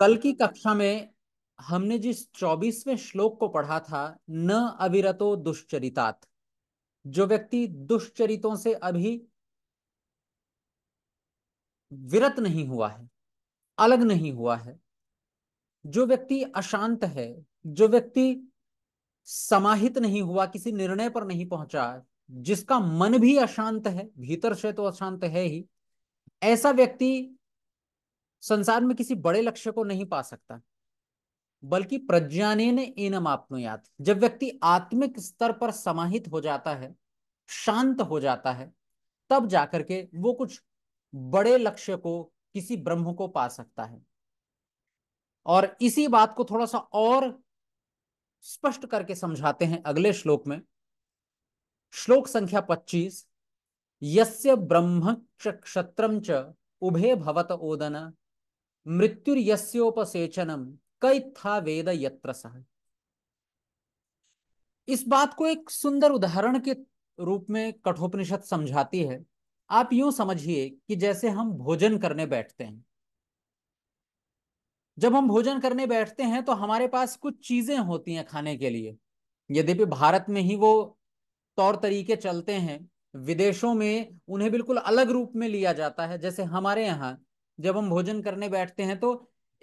कल की कक्षा में हमने जिस चौबीसवें श्लोक को पढ़ा था न अविरतो दुष्चरितात् जो व्यक्ति दुष्चरितों से अभी विरत नहीं हुआ है अलग नहीं हुआ है जो व्यक्ति अशांत है जो व्यक्ति समाहित नहीं हुआ किसी निर्णय पर नहीं पहुंचा जिसका मन भी अशांत है भीतर से तो अशांत है ही ऐसा व्यक्ति संसार में किसी बड़े लक्ष्य को नहीं पा सकता बल्कि प्रज्ञानेन इनम आपनुयात जब व्यक्ति आत्मिक स्तर पर समाहित हो जाता है शांत हो जाता है तब जाकर के वो कुछ बड़े लक्ष्य को किसी ब्रह्म को पा सकता है और इसी बात को थोड़ा सा और स्पष्ट करके समझाते हैं अगले श्लोक में श्लोक संख्या 25 यस्य ब्रह्म क्षत्रम च उभे भवत ओदन मृत्युर्यस्योपसेचनम कई था वेद यत्र इस बात को एक सुंदर उदाहरण के रूप में कठोपनिषद समझाती है आप यूं समझिए कि जैसे हम भोजन करने बैठते हैं जब हम भोजन करने बैठते हैं तो हमारे पास कुछ चीजें होती हैं खाने के लिए यद्यपि भारत में ही वो तौर तरीके चलते हैं विदेशों में उन्हें बिल्कुल अलग रूप में लिया जाता है जैसे हमारे यहाँ जब हम भोजन करने बैठते हैं तो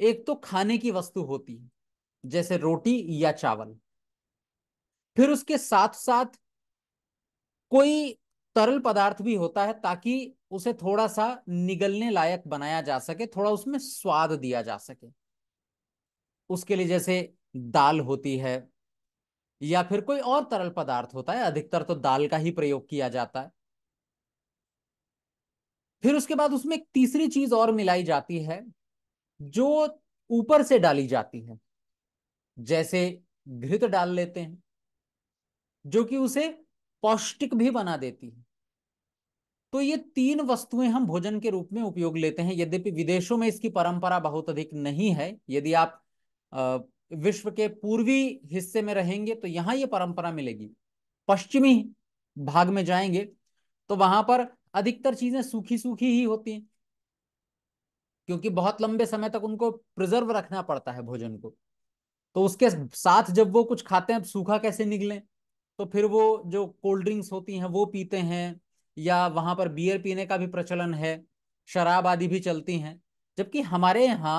एक तो खाने की वस्तु होती है जैसे रोटी या चावल फिर उसके साथ साथ कोई तरल पदार्थ भी होता है ताकि उसे थोड़ा सा निगलने लायक बनाया जा सके थोड़ा उसमें स्वाद दिया जा सके उसके लिए जैसे दाल होती है या फिर कोई और तरल पदार्थ होता है अधिकतर तो दाल का ही प्रयोग किया जाता है फिर उसके बाद उसमें एक तीसरी चीज और मिलाई जाती है जो ऊपर से डाली जाती है जैसे घृत डाल लेते हैं जो कि उसे पौष्टिक भी बना देती है तो ये तीन वस्तुएं हम भोजन के रूप में उपयोग लेते हैं यद्यपि विदेशों में इसकी परंपरा बहुत अधिक नहीं है यदि आप विश्व के पूर्वी हिस्से में रहेंगे तो यहां ये परंपरा मिलेगी पश्चिमी भाग में जाएंगे तो वहां पर अधिकतर चीजें सूखी सूखी ही होती हैं क्योंकि बहुत लंबे समय तक उनको प्रिजर्व रखना पड़ता है भोजन को तो उसके साथ जब वो कुछ खाते हैं सूखा कैसे निकले तो फिर वो जो कोल्ड ड्रिंक्स होती हैं वो पीते हैं या वहां पर बियर पीने का भी प्रचलन है शराब आदि भी चलती हैं जबकि हमारे यहाँ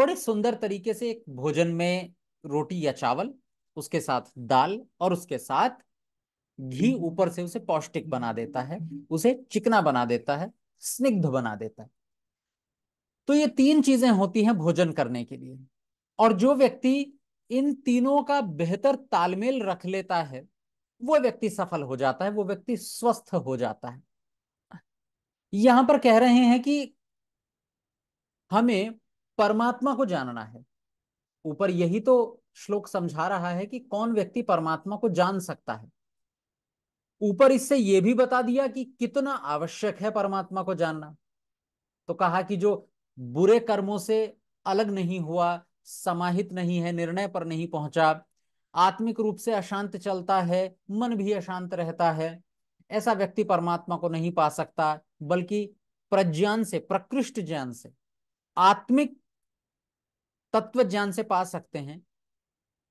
बड़े सुंदर तरीके से एक भोजन में रोटी या चावल उसके साथ दाल और उसके साथ घी ऊपर से उसे पौष्टिक बना देता है उसे चिकना बना देता है स्निग्ध बना देता है तो ये तीन चीजें होती हैं भोजन करने के लिए और जो व्यक्ति इन तीनों का बेहतर तालमेल रख लेता है वो व्यक्ति सफल हो जाता है वो व्यक्ति स्वस्थ हो जाता है यहां पर कह रहे हैं कि हमें परमात्मा को जानना है ऊपर यही तो श्लोक समझा रहा है कि कौन व्यक्ति परमात्मा को जान सकता है ऊपर इससे यह भी बता दिया कि कितना आवश्यक है परमात्मा को जानना तो कहा कि जो बुरे कर्मों से अलग नहीं हुआ समाहित नहीं है निर्णय पर नहीं पहुंचा आत्मिक रूप से अशांत चलता है मन भी अशांत रहता है ऐसा व्यक्ति परमात्मा को नहीं पा सकता बल्कि प्रज्ञान से प्रकृष्ट ज्ञान से आत्मिक तत्व ज्ञान से पा सकते हैं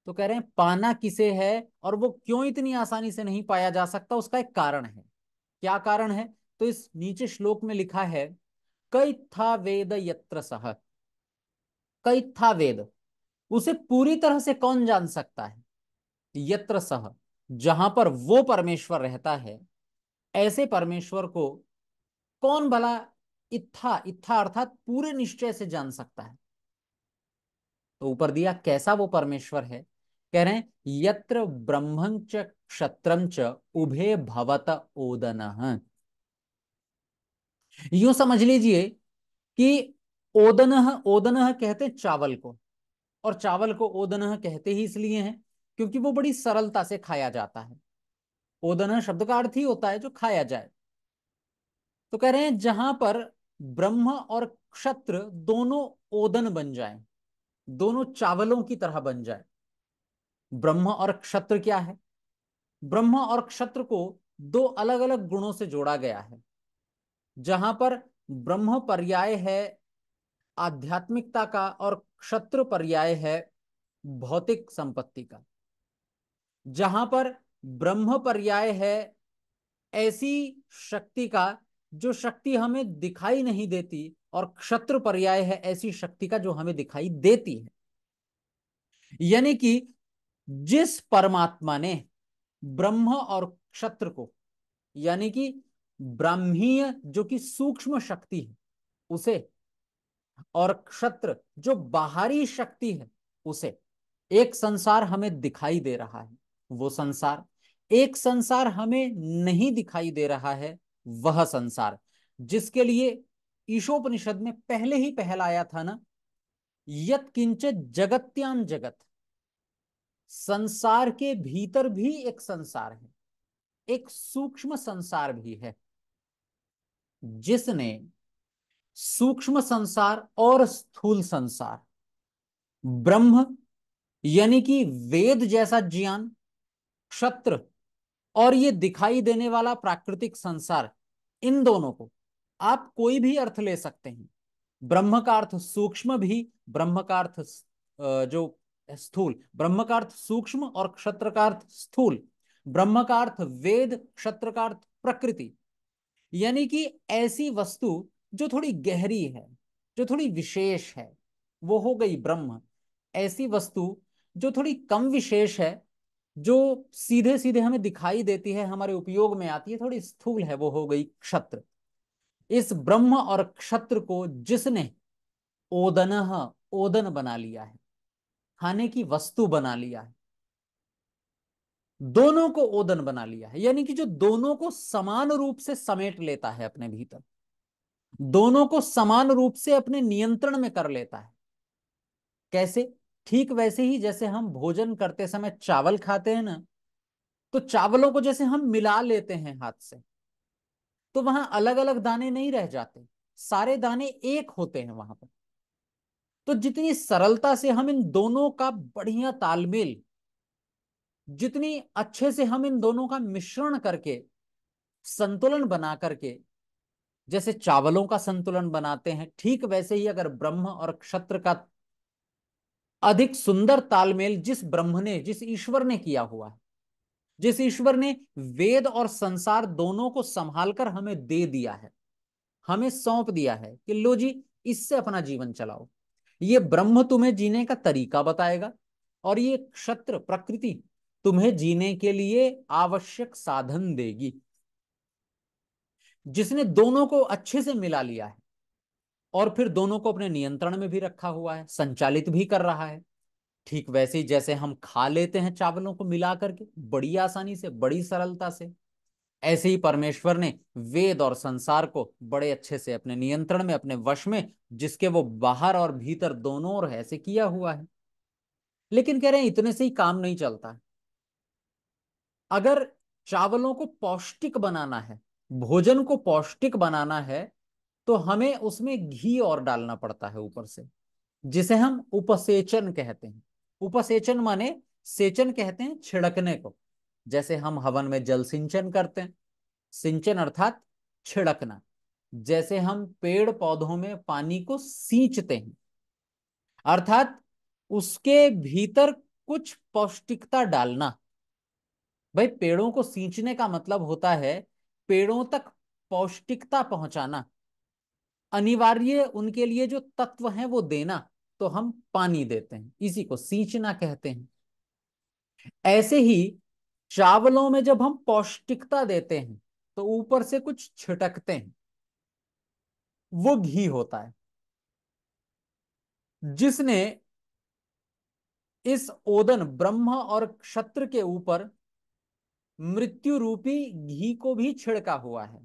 तो कह रहे हैं पाना किसे है और वो क्यों इतनी आसानी से नहीं पाया जा सकता उसका एक कारण है क्या कारण है तो इस नीचे श्लोक में लिखा है कई था वेद यत्र सह कई था वेद उसे पूरी तरह से कौन जान सकता है यत्र सह जहां पर वो परमेश्वर रहता है ऐसे परमेश्वर को कौन भला इथा इथा अर्थात पूरे निश्चय से जान सकता है तो ऊपर दिया कैसा वो परमेश्वर है कह रहे हैं यत्र ब्रह्म च क्षत्र च उभे भवत ओदन यू समझ लीजिए कि ओदन ओदन कहते हैं चावल को और चावल को ओदन कहते ही इसलिए हैं क्योंकि वो बड़ी सरलता से खाया जाता है ओदन शब्द का अर्थ ही होता है जो खाया जाए तो कह रहे हैं जहां पर ब्रह्म और क्षत्र दोनों ओदन बन जाए दोनों चावलों की तरह बन जाए ब्रह्म और क्षत्र क्या है ब्रह्म और क्षत्र को दो अलग अलग गुणों से जोड़ा गया है जहां पर ब्रह्म पर्याय है आध्यात्मिकता का और क्षत्र पर्याय है भौतिक संपत्ति का जहां पर ब्रह्म पर्याय है ऐसी शक्ति का जो शक्ति हमें दिखाई नहीं देती और क्षत्र पर्याय है ऐसी शक्ति का जो हमें दिखाई देती है यानी कि जिस परमात्मा ने ब्रह्म और क्षत्र को यानी कि ब्राह्मीय जो कि सूक्ष्म शक्ति है उसे और क्षत्र जो बाहरी शक्ति है उसे एक संसार हमें दिखाई दे रहा है वो संसार एक संसार हमें नहीं दिखाई दे रहा है वह संसार जिसके लिए ईशोपनिषद में पहले ही पहल आया था ना यत किंचित जगत्याम जगत संसार के भीतर भी एक संसार है एक सूक्ष्म संसार भी है जिसने सूक्ष्म संसार और स्थूल संसार ब्रह्म यानी कि वेद जैसा ज्ञान क्षत्र और ये दिखाई देने वाला प्राकृतिक संसार इन दोनों को आप कोई भी अर्थ ले सकते हैं ब्रह्म का अर्थ सूक्ष्म भी ब्रह्म का अर्थ जो स्थूल ब्रह्म का अर्थ सूक्ष्म और क्षत्र का अर्थ स्थूल ब्रह्म का अर्थ वेद क्षत्र का अर्थ प्रकृति यानी कि ऐसी वस्तु जो थोड़ी गहरी है जो थोड़ी विशेष है वो हो गई ब्रह्म ऐसी वस्तु जो थोड़ी कम विशेष है जो सीधे सीधे हमें दिखाई देती है हमारे उपयोग में आती है थोड़ी स्थूल है वो हो गई क्षत्र इस ब्रह्म और क्षत्र को जिसने ओदन ओदन बना लिया है खाने की वस्तु बना लिया है दोनों को ओदन बना लिया है यानी कि जो दोनों को समान रूप से समेट लेता है अपने भीतर दोनों को समान रूप से अपने नियंत्रण में कर लेता है कैसे ठीक वैसे ही जैसे हम भोजन करते समय चावल खाते हैं ना तो चावलों को जैसे हम मिला लेते हैं हाथ से तो वहां अलग अलग दाने नहीं रह जाते सारे दाने एक होते हैं वहां पर तो जितनी सरलता से हम इन दोनों का बढ़िया तालमेल जितनी अच्छे से हम इन दोनों का मिश्रण करके संतुलन बना करके जैसे चावलों का संतुलन बनाते हैं ठीक वैसे ही अगर ब्रह्म और क्षत्र का अधिक सुंदर तालमेल जिस ब्रह्म ने जिस ईश्वर ने किया हुआ है जिस ईश्वर ने वेद और संसार दोनों को संभालकर हमें दे दिया है हमें सौंप दिया है कि लो जी इससे अपना जीवन चलाओ ये ब्रह्म तुम्हें जीने का तरीका बताएगा और ये क्षत्र प्रकृति तुम्हें जीने के लिए आवश्यक साधन देगी जिसने दोनों को अच्छे से मिला लिया है और फिर दोनों को अपने नियंत्रण में भी रखा हुआ है संचालित भी कर रहा है ठीक वैसे ही जैसे हम खा लेते हैं चावलों को मिला करके बड़ी आसानी से बड़ी सरलता से ऐसे ही परमेश्वर ने वेद और संसार को बड़े अच्छे से अपने नियंत्रण में अपने वश में जिसके वो बाहर और भीतर दोनों ओर ऐसे किया हुआ है लेकिन कह रहे हैं इतने से ही काम नहीं चलता है अगर चावलों को पौष्टिक बनाना है भोजन को पौष्टिक बनाना है तो हमें उसमें घी और डालना पड़ता है ऊपर से जिसे हम उपसेचन कहते हैं उपसेचन माने सेचन कहते हैं छिड़कने को जैसे हम हवन में जल सिंचन करते हैं सिंचन अर्थात छिड़कना जैसे हम पेड़ पौधों में पानी को सींचते हैं अर्थात उसके भीतर कुछ पौष्टिकता डालना भाई पेड़ों को सींचने का मतलब होता है पेड़ों तक पौष्टिकता पहुंचाना अनिवार्य उनके लिए जो तत्व है वो देना तो हम पानी देते हैं इसी को सींचना कहते हैं ऐसे ही चावलों में जब हम पौष्टिकता देते हैं तो ऊपर से कुछ छिटकते हैं वो घी होता है जिसने इस ओदन ब्रह्मा और क्षत्र के ऊपर मृत्यु रूपी घी को भी छिड़का हुआ है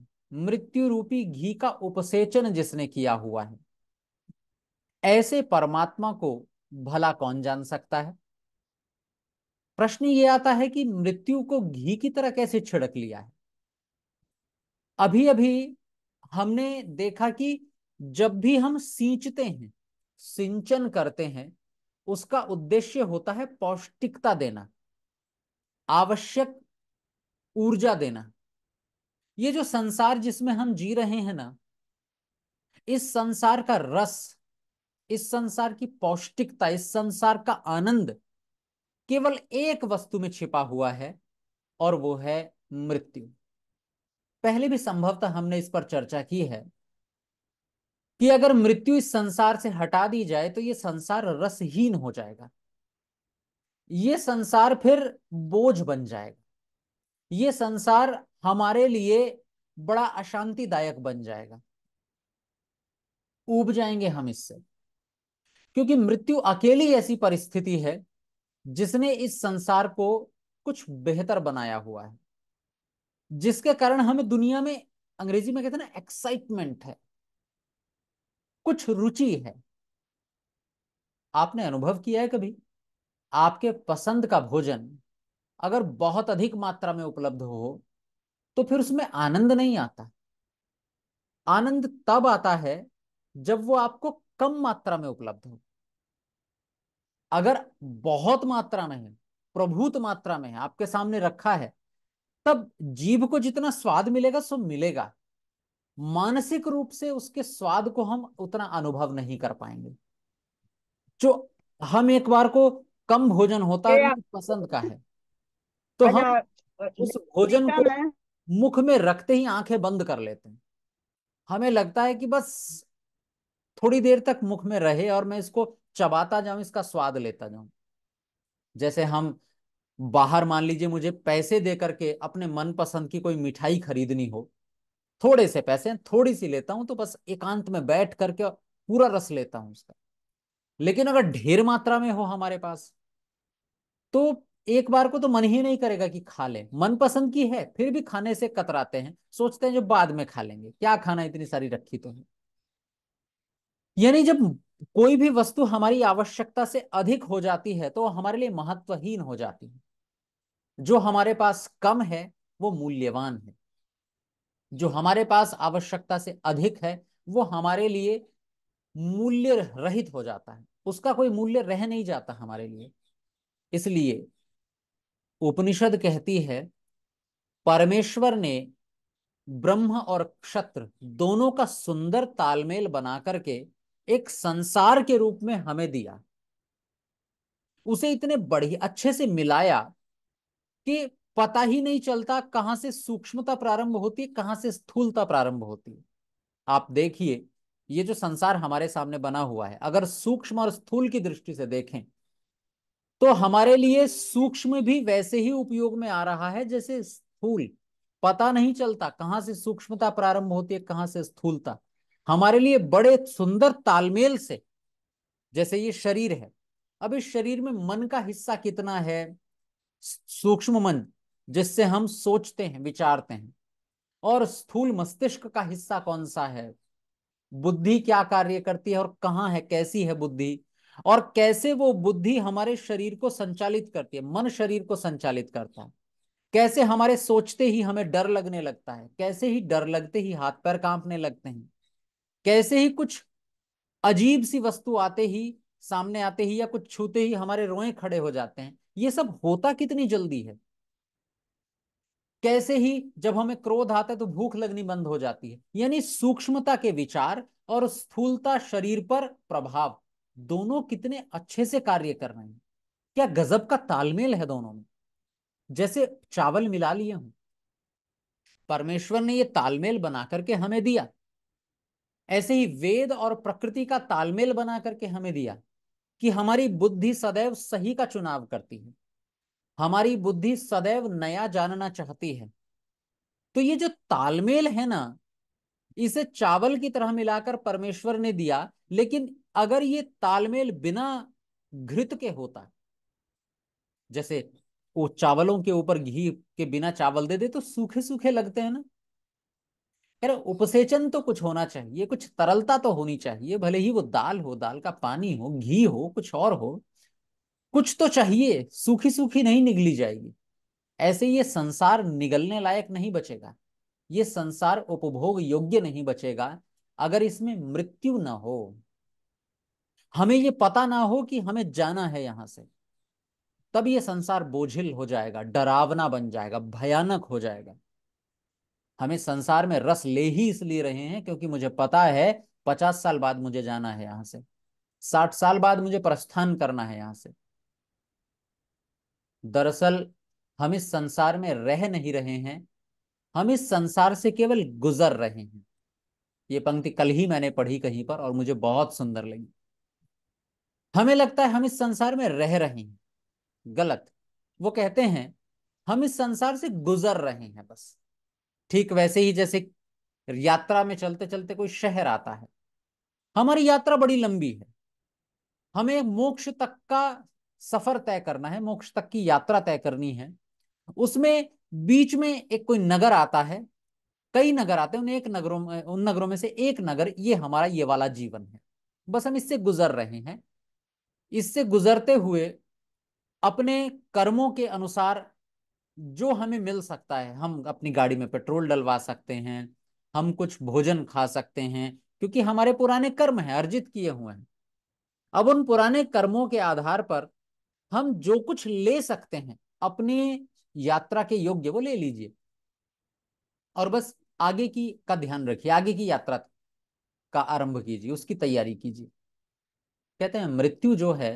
मृत्यु रूपी घी का उपसेचन जिसने किया हुआ है ऐसे परमात्मा को भला कौन जान सकता है प्रश्न ये आता है कि मृत्यु को घी की तरह कैसे छिड़क लिया है अभी अभी हमने देखा कि जब भी हम सींचते हैं सिंचन करते हैं उसका उद्देश्य होता है पौष्टिकता देना आवश्यक ऊर्जा देना ये जो संसार जिसमें हम जी रहे हैं ना इस संसार का रस इस संसार की पौष्टिकता इस संसार का आनंद केवल एक वस्तु में छिपा हुआ है और वो है मृत्यु पहले भी संभवतः हमने इस पर चर्चा की है कि अगर मृत्यु इस संसार से हटा दी जाए तो ये संसार रसहीन हो जाएगा ये संसार फिर बोझ बन जाएगा ये संसार हमारे लिए बड़ा अशांतिदायक बन जाएगा उब जाएंगे हम इससे क्योंकि मृत्यु अकेली ऐसी परिस्थिति है जिसने इस संसार को कुछ बेहतर बनाया हुआ है जिसके कारण हमें दुनिया में अंग्रेजी में कहते हैं ना एक्साइटमेंट है कुछ रुचि है आपने अनुभव किया है कभी आपके पसंद का भोजन अगर बहुत अधिक मात्रा में उपलब्ध हो तो फिर उसमें आनंद नहीं आता आनंद तब आता है जब वो आपको कम मात्रा में उपलब्ध हो अगर बहुत मात्रा में है प्रभुत मात्रा में है आपके सामने रखा है तब जीव को जितना स्वाद मिलेगा सो मिलेगा मानसिक रूप से उसके स्वाद को हम उतना अनुभव नहीं कर पाएंगे जो हम एक बार को कम भोजन होता है तो पसंद का है तो अच्छा, हम उस भोजन को मुख में रखते ही आंखें बंद कर लेते हैं हमें लगता है कि बस थोड़ी देर तक मुख में रहे और मैं इसको चबाता जाऊं इसका स्वाद लेता जाऊं जैसे हम बाहर मान लीजिए मुझे पैसे दे करके अपने मनपसंद की कोई मिठाई खरीदनी हो थोड़े से पैसे थोड़ी सी लेता हूं तो बस एकांत में बैठ करके पूरा रस लेता हूं उसका लेकिन अगर ढेर मात्रा में हो हमारे पास तो एक बार को तो मन ही नहीं करेगा कि खा मन मनपसंद की है फिर भी खाने से कतराते हैं सोचते हैं जो बाद में खा लेंगे क्या खाना इतनी सारी रखी तो है यानी जब कोई भी वस्तु हमारी आवश्यकता से अधिक हो जाती है तो हमारे लिए महत्वहीन हो जाती है जो हमारे पास कम है वो मूल्यवान है जो हमारे पास आवश्यकता से अधिक है वो हमारे लिए मूल्य रहित हो जाता है उसका कोई मूल्य रह नहीं जाता हमारे लिए इसलिए उपनिषद कहती है परमेश्वर ने ब्रह्म और क्षत्र दोनों का सुंदर तालमेल बना करके एक संसार के रूप में हमें दिया उसे इतने बढ़िया अच्छे से मिलाया कि पता ही नहीं चलता कहां से सूक्ष्मता प्रारंभ होती है कहां से स्थूलता प्रारंभ होती है आप देखिए ये जो संसार हमारे सामने बना हुआ है अगर सूक्ष्म और स्थूल की दृष्टि से देखें तो हमारे लिए सूक्ष्म भी वैसे ही उपयोग में आ रहा है जैसे स्थूल पता नहीं चलता कहां से सूक्ष्मता प्रारंभ होती है कहां से स्थूलता हमारे लिए बड़े सुंदर तालमेल से जैसे ये शरीर है अब इस शरीर में मन का हिस्सा कितना है सूक्ष्म मन जिससे हम सोचते हैं विचारते हैं और स्थूल मस्तिष्क का हिस्सा कौन सा है बुद्धि क्या कार्य करती है और कहाँ है कैसी है बुद्धि और कैसे वो बुद्धि हमारे शरीर को संचालित करती है मन शरीर को संचालित करता है कैसे हमारे सोचते ही हमें डर लगने लगता है कैसे ही डर लगते ही हाथ पैर कांपने लगते हैं कैसे ही कुछ अजीब सी वस्तु आते ही सामने आते ही या कुछ छूते ही हमारे रोए खड़े हो जाते हैं ये सब होता कितनी जल्दी है कैसे ही जब हमें क्रोध आता है तो भूख लगनी बंद हो जाती है यानी सूक्ष्मता के विचार और स्थूलता शरीर पर प्रभाव दोनों कितने अच्छे से कार्य कर रहे हैं क्या गजब का तालमेल है दोनों में जैसे चावल मिला लिए हूं परमेश्वर ने यह तालमेल बना करके हमें दिया ऐसे ही वेद और प्रकृति का तालमेल बना करके हमें दिया कि हमारी बुद्धि सदैव सही का चुनाव करती है हमारी बुद्धि सदैव नया जानना चाहती है तो ये जो तालमेल है ना इसे चावल की तरह मिलाकर परमेश्वर ने दिया लेकिन अगर ये तालमेल बिना घृत के होता जैसे वो चावलों के ऊपर घी के बिना चावल दे दे तो सूखे सूखे लगते हैं ना कह रहे उपसेचन तो कुछ होना चाहिए कुछ तरलता तो होनी चाहिए भले ही वो दाल हो दाल का पानी हो घी हो कुछ और हो कुछ तो चाहिए सूखी सूखी नहीं निगली जाएगी ऐसे ये संसार निगलने लायक नहीं बचेगा ये संसार उपभोग योग्य नहीं बचेगा अगर इसमें मृत्यु ना हो हमें ये पता ना हो कि हमें जाना है यहां से तब ये संसार बोझिल हो जाएगा डरावना बन जाएगा भयानक हो जाएगा हमें संसार में रस ले ही इसलिए रहे हैं क्योंकि मुझे पता है पचास साल बाद मुझे जाना है यहां से साठ साल बाद मुझे प्रस्थान करना है यहाँ से दरअसल हम इस संसार में रह नहीं रहे हैं हम इस संसार से केवल गुजर रहे हैं ये पंक्ति कल ही मैंने पढ़ी कहीं पर और मुझे बहुत सुंदर लगी हमें लगता है हम इस संसार में रह रहे हैं गलत वो कहते हैं हम इस संसार से गुजर रहे हैं बस ठीक वैसे ही जैसे यात्रा में चलते चलते कोई शहर आता है हमारी यात्रा बड़ी लंबी है हमें मोक्ष तक का सफर तय करना है मोक्ष तक की यात्रा तय करनी है उसमें बीच में एक कोई नगर आता है कई नगर आते हैं उन एक नगरों में उन नगरों में से एक नगर ये हमारा ये वाला जीवन है बस हम इससे गुजर रहे हैं इससे गुजरते हुए अपने कर्मों के अनुसार जो हमें मिल सकता है हम अपनी गाड़ी में पेट्रोल डलवा सकते हैं हम कुछ भोजन खा सकते हैं क्योंकि हमारे पुराने कर्म हैं अर्जित किए हुए हैं अब उन पुराने कर्मों के आधार पर हम जो कुछ ले सकते हैं अपने यात्रा के योग्य वो ले लीजिए और बस आगे की का ध्यान रखिए आगे की यात्रा का आरंभ कीजिए उसकी तैयारी कीजिए कहते हैं मृत्यु जो है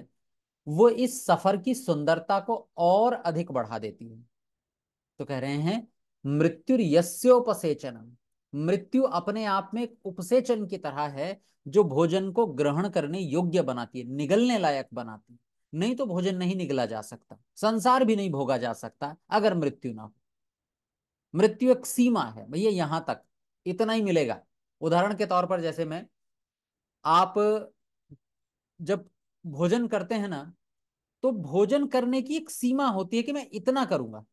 वो इस सफर की सुंदरता को और अधिक बढ़ा देती है तो कह रहे हैं मृत्यु यस्योपसेचनम मृत्यु अपने आप में उपसेचन की तरह है जो भोजन को ग्रहण करने योग्य बनाती है निगलने लायक बनाती है नहीं तो भोजन नहीं निगला जा सकता संसार भी नहीं भोगा जा सकता अगर मृत्यु ना हो मृत्यु एक सीमा है भैया यहां तक इतना ही मिलेगा उदाहरण के तौर पर जैसे मैं आप जब भोजन करते हैं ना तो भोजन करने की एक सीमा होती है कि मैं इतना करूंगा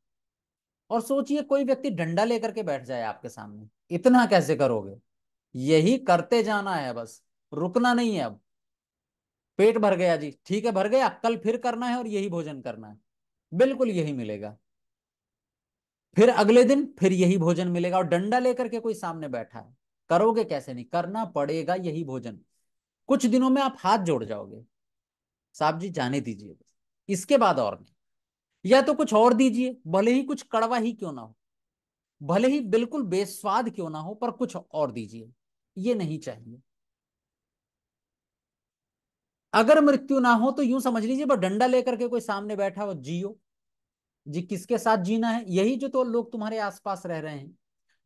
और सोचिए कोई व्यक्ति डंडा लेकर के बैठ जाए आपके सामने इतना कैसे करोगे यही करते जाना है बस रुकना नहीं है अब पेट भर गया जी ठीक है भर गया कल फिर करना है और यही भोजन करना है बिल्कुल यही मिलेगा फिर अगले दिन फिर यही भोजन मिलेगा और डंडा लेकर के कोई सामने बैठा है करोगे कैसे नहीं करना पड़ेगा यही भोजन कुछ दिनों में आप हाथ जोड़ जाओगे साहब जी जाने दीजिए इसके बाद और नहीं या तो कुछ और दीजिए भले ही कुछ कड़वा ही क्यों ना हो भले ही बिल्कुल बेस्वाद क्यों ना हो पर कुछ और दीजिए ये नहीं चाहिए अगर मृत्यु ना हो तो यूं समझ लीजिए बस डंडा लेकर के कोई सामने बैठा हो जियो जी किसके साथ जीना है यही जो तो लोग तुम्हारे आसपास रह रहे हैं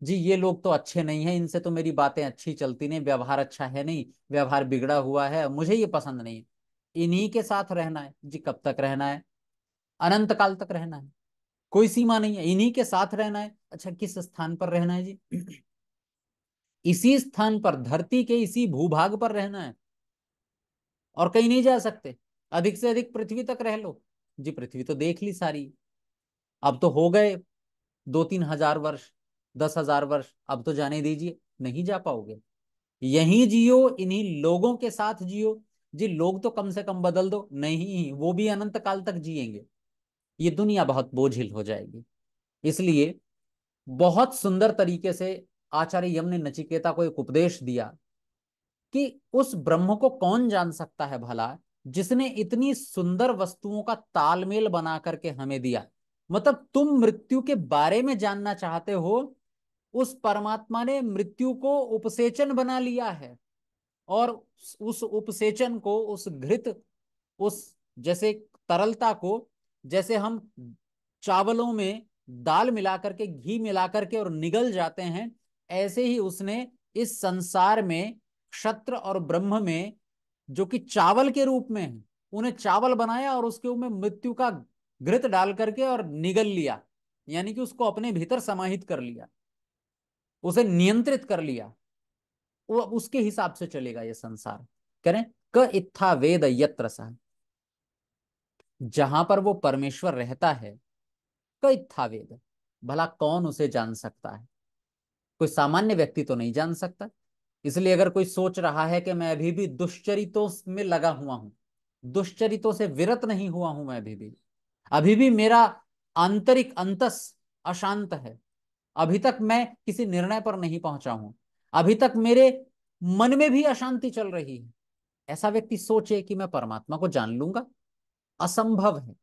जी ये लोग तो अच्छे नहीं है इनसे तो मेरी बातें अच्छी चलती नहीं व्यवहार अच्छा है नहीं व्यवहार बिगड़ा हुआ है मुझे ये पसंद नहीं इन्हीं के साथ रहना है जी कब तक रहना है अनंत काल तक रहना है कोई सीमा नहीं है इन्हीं के साथ रहना है अच्छा किस स्थान पर रहना है जी इसी स्थान पर धरती के इसी भूभाग पर रहना है और कहीं नहीं जा सकते अधिक से अधिक पृथ्वी तक रह लो जी पृथ्वी तो देख ली सारी अब तो हो गए दो तीन हजार वर्ष दस हजार वर्ष अब तो जाने दीजिए नहीं जा पाओगे यहीं जियो इन्हीं लोगों के साथ जियो जी लोग तो कम से कम बदल दो नहीं वो भी अनंत काल तक जिएंगे ये दुनिया बहुत बोझिल हो जाएगी इसलिए बहुत सुंदर तरीके से आचार्य यम ने नचिकेता को एक उपदेश दिया कि उस ब्रह्म को कौन जान सकता है भला जिसने इतनी सुंदर वस्तुओं का तालमेल बना करके हमें दिया मतलब तुम मृत्यु के बारे में जानना चाहते हो उस परमात्मा ने मृत्यु को उपसेचन बना लिया है और उस उपसेचन को उस घृत उस जैसे तरलता को जैसे हम चावलों में दाल मिलाकर के घी मिलाकर के और निगल जाते हैं ऐसे ही उसने इस संसार में क्षत्र और ब्रह्म में जो कि चावल के रूप में है उन्हें चावल बनाया और उसके ऊपर मृत्यु का घृत डाल करके और निगल लिया यानी कि उसको अपने भीतर समाहित कर लिया उसे नियंत्रित कर लिया वो उसके हिसाब से चलेगा ये संसार करें क इथा वेद यत्र सह जहां पर वो परमेश्वर रहता है कई था वेद भला कौन उसे जान सकता है कोई सामान्य व्यक्ति तो नहीं जान सकता इसलिए अगर कोई सोच रहा है कि मैं अभी भी दुष्चरितों में लगा हुआ हूं दुष्चरितों से विरत नहीं हुआ हूं मैं अभी भी अभी भी मेरा आंतरिक अंतस अशांत है अभी तक मैं किसी निर्णय पर नहीं पहुंचा हूं अभी तक मेरे मन में भी अशांति चल रही है ऐसा व्यक्ति सोचे कि मैं परमात्मा को जान लूंगा असंभव है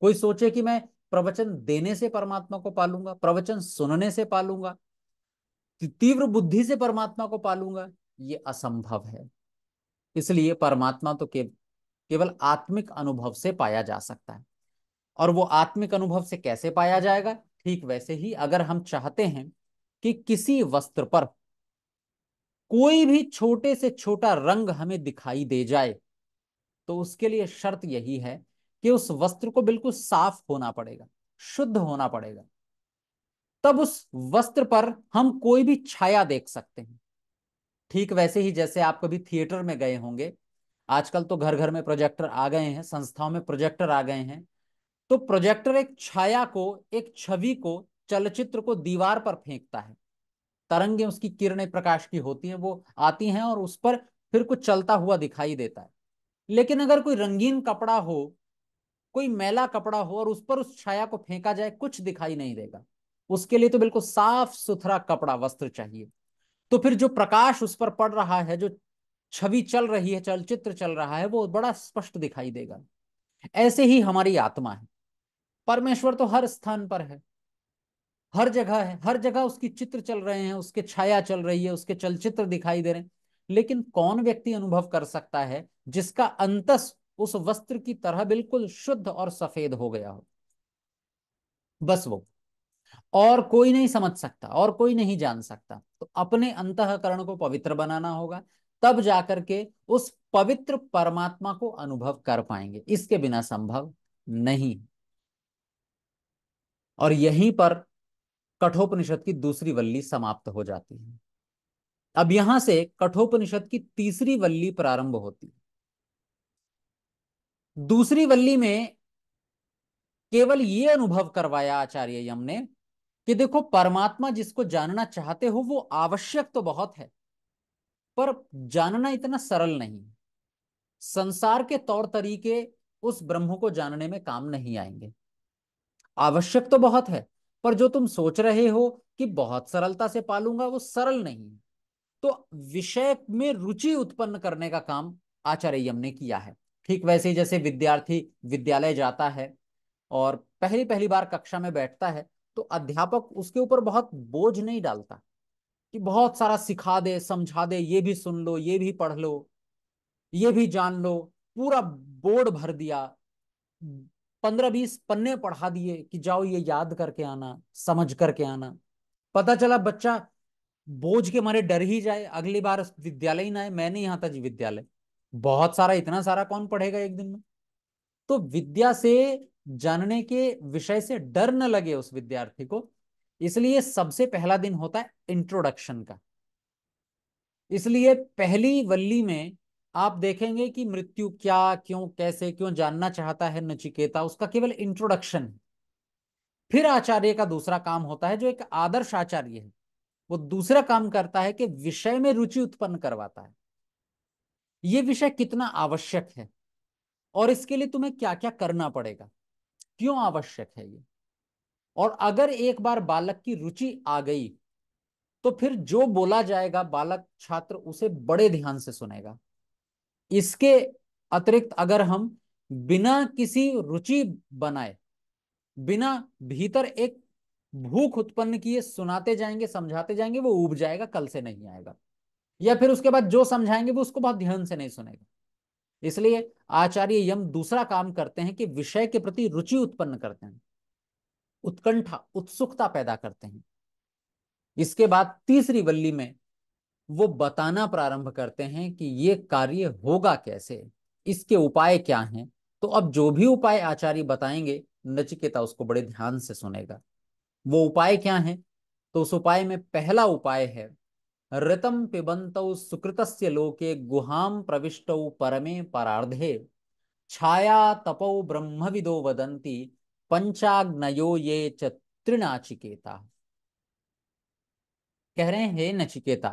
कोई सोचे कि मैं प्रवचन देने से परमात्मा को पालूंगा प्रवचन सुनने से पालूंगा तीव्र बुद्धि से परमात्मा को पालूंगा ये असंभव है इसलिए परमात्मा तो के, केवल आत्मिक अनुभव से पाया जा सकता है और वो आत्मिक अनुभव से कैसे पाया जाएगा ठीक वैसे ही अगर हम चाहते हैं कि किसी वस्त्र पर कोई भी छोटे से छोटा रंग हमें दिखाई दे जाए तो उसके लिए शर्त यही है कि उस वस्त्र को बिल्कुल साफ होना पड़ेगा शुद्ध होना पड़ेगा तब उस वस्त्र पर हम कोई भी छाया देख सकते हैं ठीक वैसे ही जैसे आप कभी थिएटर में गए होंगे आजकल तो घर घर में प्रोजेक्टर आ गए हैं संस्थाओं में प्रोजेक्टर आ गए हैं तो प्रोजेक्टर एक छाया को एक छवि को चलचित्र को दीवार पर फेंकता है तरंगे उसकी किरणें प्रकाश की होती हैं वो आती हैं और उस पर फिर कुछ चलता हुआ दिखाई देता है लेकिन अगर कोई रंगीन कपड़ा हो कोई मैला कपड़ा हो और उस पर उस छाया को फेंका जाए कुछ दिखाई नहीं देगा उसके लिए तो बिल्कुल साफ सुथरा कपड़ा वस्त्र चाहिए तो फिर जो प्रकाश उस पर पड़ रहा है जो छवि चल रही है चलचित्र चल रहा है वो बड़ा स्पष्ट दिखाई देगा ऐसे ही हमारी आत्मा है परमेश्वर तो हर स्थान पर है हर जगह है हर जगह उसकी चित्र चल रहे हैं उसके छाया चल रही है उसके चलचित्र दिखाई दे रहे हैं लेकिन कौन व्यक्ति अनुभव कर सकता है जिसका अंतस उस वस्त्र की तरह बिल्कुल शुद्ध और सफेद हो गया हो बस वो और कोई नहीं समझ सकता और कोई नहीं जान सकता तो अपने अंतकरण को पवित्र बनाना होगा तब जाकर के उस पवित्र परमात्मा को अनुभव कर पाएंगे इसके बिना संभव नहीं और यहीं पर कठोपनिषद की दूसरी वल्ली समाप्त हो जाती है अब यहां से कठोपनिषद की तीसरी वल्ली प्रारंभ होती है दूसरी वल्ली में केवल ये अनुभव करवाया आचार्य यम ने कि देखो परमात्मा जिसको जानना चाहते हो वो आवश्यक तो बहुत है पर जानना इतना सरल नहीं संसार के तौर तरीके उस ब्रह्म को जानने में काम नहीं आएंगे आवश्यक तो बहुत है पर जो तुम सोच रहे हो कि बहुत सरलता से पालूंगा वो सरल नहीं है तो विषय में रुचि उत्पन्न करने का काम आचार्य यम ने किया है ठीक वैसे ही जैसे विद्यार्थी विद्यालय जाता है और पहली पहली बार कक्षा में बैठता है तो अध्यापक उसके ऊपर बहुत बोझ नहीं डालता कि बहुत सारा सिखा दे समझा दे ये भी सुन लो ये भी पढ़ लो ये भी जान लो पूरा बोर्ड भर दिया पंद्रह बीस पन्ने पढ़ा दिए कि जाओ ये याद करके आना समझ करके आना पता चला बच्चा बोझ के मारे डर ही जाए अगली बार विद्यालय ही ना आए मैं नहीं आता जी विद्यालय बहुत सारा इतना सारा कौन पढ़ेगा एक दिन में तो विद्या से जानने के विषय से डर न लगे उस विद्यार्थी को इसलिए सबसे पहला दिन होता है इंट्रोडक्शन का इसलिए पहली वल्ली में आप देखेंगे कि मृत्यु क्या क्यों कैसे क्यों जानना चाहता है नचिकेता उसका केवल इंट्रोडक्शन फिर आचार्य का दूसरा काम होता है जो एक आदर्श आचार्य है वो दूसरा काम करता है कि विषय में रुचि उत्पन्न करवाता है ये विषय कितना आवश्यक है और इसके लिए तुम्हें क्या क्या करना पड़ेगा क्यों आवश्यक है ये और अगर एक बार बालक की रुचि आ गई तो फिर जो बोला जाएगा बालक छात्र उसे बड़े ध्यान से सुनेगा इसके अतिरिक्त अगर हम बिना किसी रुचि बनाए बिना भीतर एक भूख उत्पन्न किए सुनाते जाएंगे समझाते जाएंगे वो उब जाएगा कल से नहीं आएगा या फिर उसके बाद जो समझाएंगे वो उसको बहुत ध्यान से नहीं सुनेगा इसलिए आचार्य यम दूसरा काम करते हैं कि विषय के प्रति रुचि उत्पन्न करते हैं उत्कंठा उत्सुकता पैदा करते हैं इसके बाद तीसरी वल्ली में वो बताना प्रारंभ करते हैं कि ये कार्य होगा कैसे इसके उपाय क्या हैं तो अब जो भी उपाय आचार्य बताएंगे नचिकेता उसको बड़े ध्यान से सुनेगा वो उपाय क्या है तो उस उपाय में पहला उपाय है ऋतम पिबंत सुकृत लोके गुहां प्रविष्ट परमे परार्धे छाया तपौ ब्रह्म विदो वदी पंचाग्नो ये चिनाचिकेता कह रहे हैं नचिकेता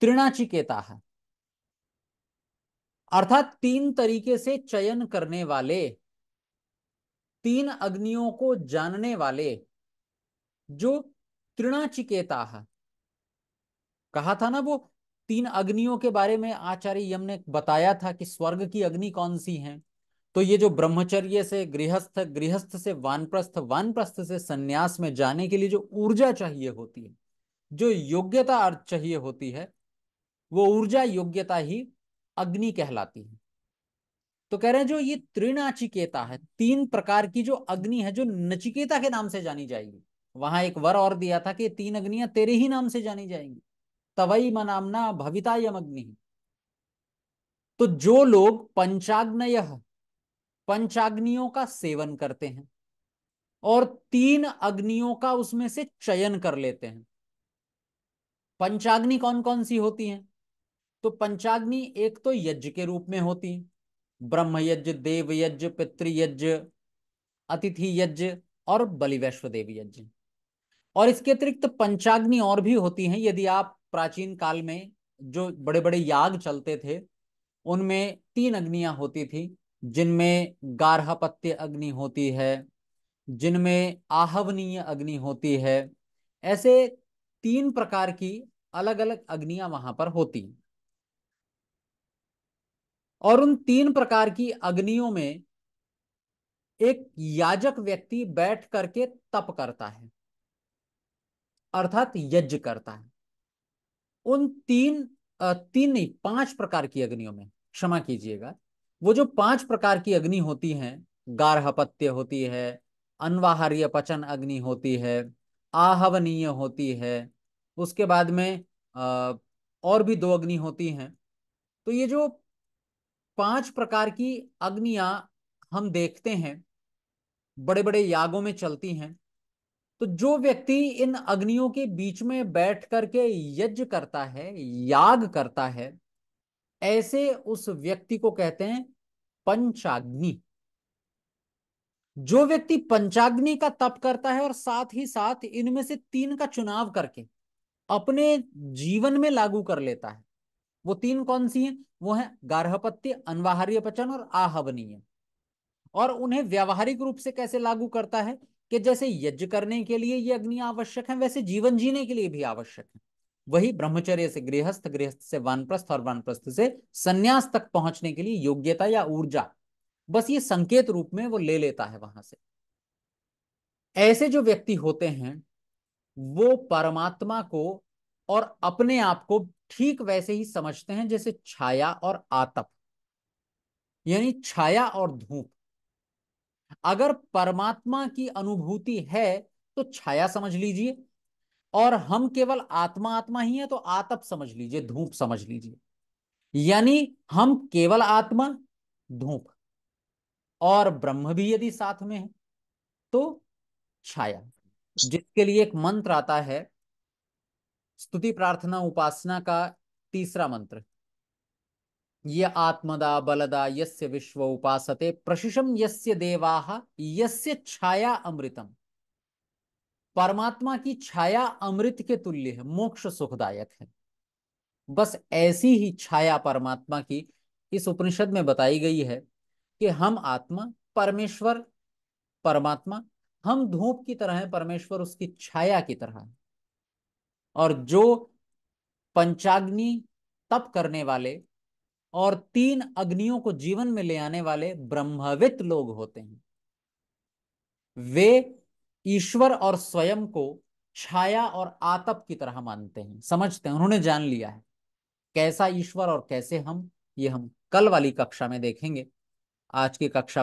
त्रिनाचिकेता है अर्थात तीन तरीके से चयन करने वाले तीन अग्नियों को जानने वाले जो त्रिनाचिकेता है कहा था ना वो तीन अग्नियों के बारे में आचार्य यम ने बताया था कि स्वर्ग की अग्नि कौन सी है तो ये जो ब्रह्मचर्य से गृहस्थ गृहस्थ से वानप्रस्थ वानप्रस्थ से संन्यास में जाने के लिए जो ऊर्जा चाहिए होती है जो योग्यता चाहिए होती है वो ऊर्जा योग्यता ही अग्नि कहलाती है तो कह रहे हैं जो ये त्रिनाचिकेता है तीन प्रकार की जो अग्नि है जो नचिकेता के नाम से जानी जाएगी वहां एक वर और दिया था कि तीन अग्नियां तेरे ही नाम से जानी जाएंगी तवई मनामना भविता अग्नि तो जो लोग पंचाग्नय पंचाग्नियों का सेवन करते हैं और तीन अग्नियों का उसमें से चयन कर लेते हैं पंचाग्नि कौन कौन सी होती हैं तो पंचाग्नि एक तो यज्ञ के रूप में होती है ब्रह्म यज्ञ देव यज्ञ पितृ यज्ञ अतिथि यज्ञ और बलि देव यज्ञ और इसके अतिरिक्त पंचाग्नि और भी होती हैं यदि आप प्राचीन काल में जो बड़े बड़े याग चलते थे उनमें तीन अग्नियां होती थी जिनमें गारहपत्य अग्नि होती है जिनमें आहवनीय अग्नि होती है ऐसे तीन प्रकार की अलग अलग अग्नियां वहां पर होती और उन तीन प्रकार की अग्नियों में एक याजक व्यक्ति बैठ करके तप करता है अर्थात यज्ञ करता है उन तीन तीन नहीं पांच प्रकार की अग्नियों में क्षमा कीजिएगा वो जो पांच प्रकार की अग्नि होती हैं गार्हपत्य होती है अनवाहार्य पचन अग्नि होती है आहवनीय होती है उसके बाद में और भी दो अग्नि होती हैं तो ये जो पांच प्रकार की अग्नियां हम देखते हैं बड़े बड़े यागों में चलती हैं तो जो व्यक्ति इन अग्नियों के बीच में बैठ करके यज्ञ करता है याग करता है ऐसे उस व्यक्ति को कहते हैं पंचाग्नि जो व्यक्ति पंचाग्नि का तप करता है और साथ ही साथ इनमें से तीन का चुनाव करके अपने जीवन में लागू कर लेता है वो तीन कौन सी हैं वो है गर्भपत्य अनवाहार्य पचन और आहवनीय और उन्हें व्यावहारिक रूप से कैसे लागू करता है कि जैसे यज्ञ करने के लिए ये अग्नि आवश्यक है वैसे जीवन जीने के लिए भी आवश्यक है वही ब्रह्मचर्य से गृहस्थ गृहस्थ से वानप्रस्थ और वानप्रस्थ से संन्यास तक पहुंचने के लिए योग्यता या ऊर्जा बस ये संकेत रूप में वो ले लेता है वहां से ऐसे जो व्यक्ति होते हैं वो परमात्मा को और अपने आप को ठीक वैसे ही समझते हैं जैसे छाया और आतप यानी छाया और धूप अगर परमात्मा की अनुभूति है तो छाया समझ लीजिए और हम केवल आत्मा आत्मा ही है तो आतप समझ लीजिए धूप समझ लीजिए यानी हम केवल आत्मा धूप और ब्रह्म भी यदि साथ में है तो छाया जिसके लिए एक मंत्र आता है स्तुति प्रार्थना उपासना का तीसरा मंत्र ये आत्मदा बलदा यस्य विश्व उपासते प्रशिषम यस्य देवाह यस्य छाया अमृतम परमात्मा की छाया अमृत के तुल्य है मोक्ष सुखदायक है बस ऐसी ही छाया परमात्मा की इस उपनिषद में बताई गई है कि हम आत्मा परमेश्वर परमात्मा हम धूप की तरह है परमेश्वर उसकी छाया की तरह है और जो पंचाग्नि तप करने वाले और तीन अग्नियों को जीवन में ले आने वाले ब्रह्मवित लोग होते हैं वे ईश्वर और स्वयं को छाया और आतप की तरह मानते हैं समझते हैं उन्होंने जान लिया है कैसा ईश्वर और कैसे हम ये हम कल वाली कक्षा में देखेंगे आज की कक्षा